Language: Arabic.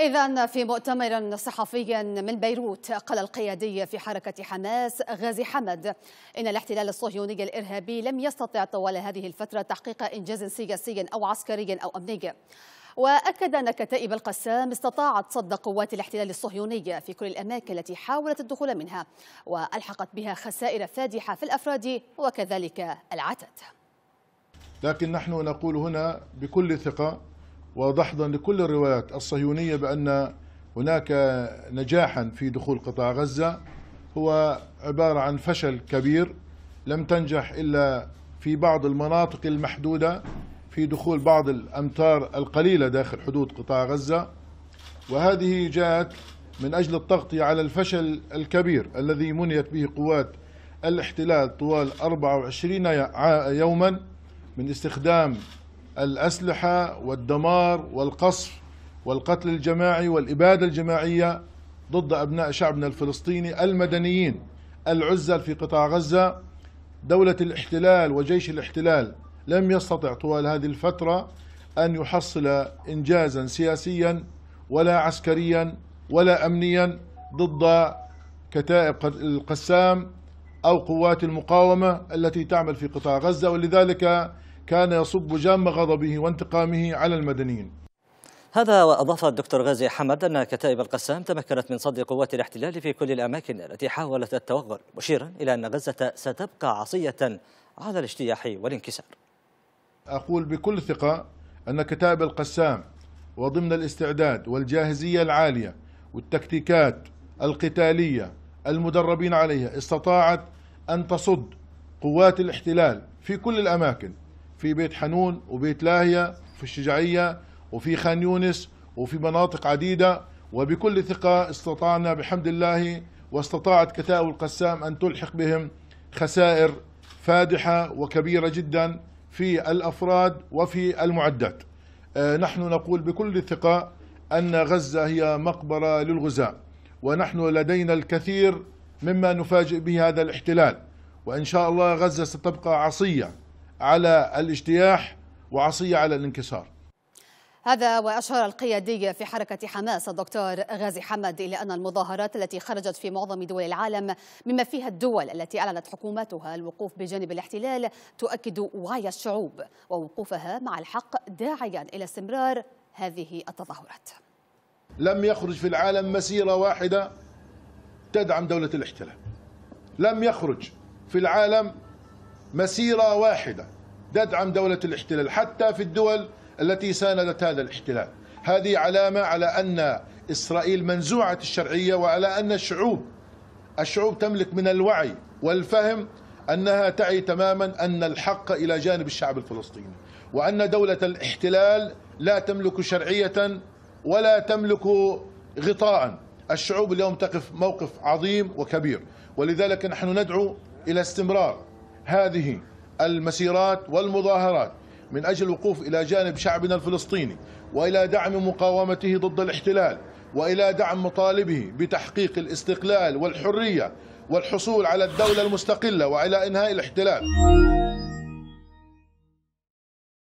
إذا في مؤتمر صحفي من بيروت قال القيادي في حركة حماس غازي حمد إن الاحتلال الصهيوني الإرهابي لم يستطع طوال هذه الفترة تحقيق إنجاز سياسي أو عسكري أو أمني وأكد أن كتائب القسام استطاعت صد قوات الاحتلال الصهيوني في كل الأماكن التي حاولت الدخول منها وألحقت بها خسائر فادحة في الأفراد وكذلك العتاد لكن نحن نقول هنا بكل ثقة ودحضا لكل الروايات الصهيونية بأن هناك نجاحا في دخول قطاع غزة هو عبارة عن فشل كبير لم تنجح إلا في بعض المناطق المحدودة في دخول بعض الأمتار القليلة داخل حدود قطاع غزة وهذه جاءت من أجل التغطية على الفشل الكبير الذي منيت به قوات الاحتلال طوال 24 يوما من استخدام الأسلحة والدمار والقصف والقتل الجماعي والإبادة الجماعية ضد أبناء شعبنا الفلسطيني المدنيين العزل في قطاع غزة دولة الاحتلال وجيش الاحتلال لم يستطع طوال هذه الفترة أن يحصل إنجازا سياسيا ولا عسكريا ولا أمنيا ضد كتائب القسام أو قوات المقاومة التي تعمل في قطاع غزة ولذلك كان يصب جام غضبه وانتقامه على المدنيين هذا وأضاف الدكتور غازي حمد أن كتائب القسام تمكنت من صد قوات الاحتلال في كل الأماكن التي حاولت التوغل مشيرا إلى أن غزة ستبقى عصية على الاجتياح والانكسار أقول بكل ثقة أن كتائب القسام وضمن الاستعداد والجاهزية العالية والتكتيكات القتالية المدربين عليها استطاعت أن تصد قوات الاحتلال في كل الأماكن في بيت حنون وبيت لاهية في الشجاعية وفي خان يونس وفي مناطق عديدة وبكل ثقة استطعنا بحمد الله واستطاعت كتائب القسام أن تلحق بهم خسائر فادحة وكبيرة جدا في الأفراد وفي المعدات آه، نحن نقول بكل ثقة أن غزة هي مقبرة للغزاة ونحن لدينا الكثير مما نفاجئ به هذا الاحتلال وإن شاء الله غزة ستبقى عصية على الاجتياح وعصية على الانكسار هذا وأشار القيادي في حركة حماس الدكتور غازي حمد إلى أن المظاهرات التي خرجت في معظم دول العالم مما فيها الدول التي أعلنت حكوماتها الوقوف بجانب الاحتلال تؤكد وعي الشعوب ووقوفها مع الحق داعيا إلى استمرار هذه التظاهرات لم يخرج في العالم مسيرة واحدة تدعم دولة الاحتلال لم يخرج في العالم مسيرة واحدة تدعم دولة الاحتلال حتى في الدول التي ساندت هذا الاحتلال هذه علامة على أن إسرائيل منزوعة الشرعية وعلى أن الشعوب الشعوب تملك من الوعي والفهم أنها تعي تماما أن الحق إلى جانب الشعب الفلسطيني وأن دولة الاحتلال لا تملك شرعية ولا تملك غطاء الشعوب اليوم تقف موقف عظيم وكبير ولذلك نحن ندعو إلى استمرار هذه المسيرات والمظاهرات من أجل الوقوف إلى جانب شعبنا الفلسطيني وإلى دعم مقاومته ضد الاحتلال وإلى دعم مطالبه بتحقيق الاستقلال والحرية والحصول على الدولة المستقلة وعلى إنهاء الاحتلال